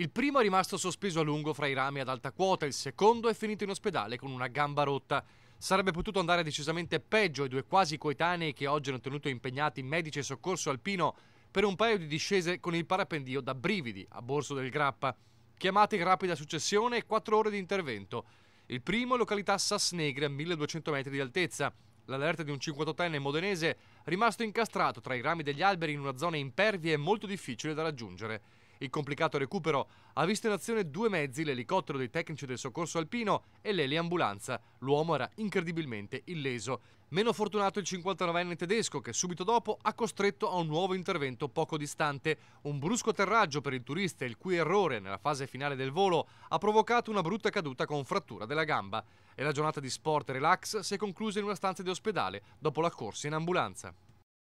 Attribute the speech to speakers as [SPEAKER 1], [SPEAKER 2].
[SPEAKER 1] Il primo è rimasto sospeso a lungo fra i rami ad alta quota, il secondo è finito in ospedale con una gamba rotta. Sarebbe potuto andare decisamente peggio ai due quasi coetanei che oggi hanno tenuto impegnati medici e soccorso alpino per un paio di discese con il parapendio da brividi a Borso del Grappa. Chiamate in rapida successione e quattro ore di intervento. Il primo è località Sassnegre a 1200 metri di altezza. L'allerta di un 58enne modenese rimasto incastrato tra i rami degli alberi in una zona impervia e molto difficile da raggiungere. Il complicato recupero ha visto in azione due mezzi, l'elicottero dei tecnici del soccorso alpino e l'eliambulanza. L'uomo era incredibilmente illeso. Meno fortunato il 59enne tedesco che subito dopo ha costretto a un nuovo intervento poco distante. Un brusco atterraggio per il turista, il cui errore nella fase finale del volo ha provocato una brutta caduta con frattura della gamba. E la giornata di sport relax si è conclusa in una stanza di ospedale dopo la corsa in ambulanza.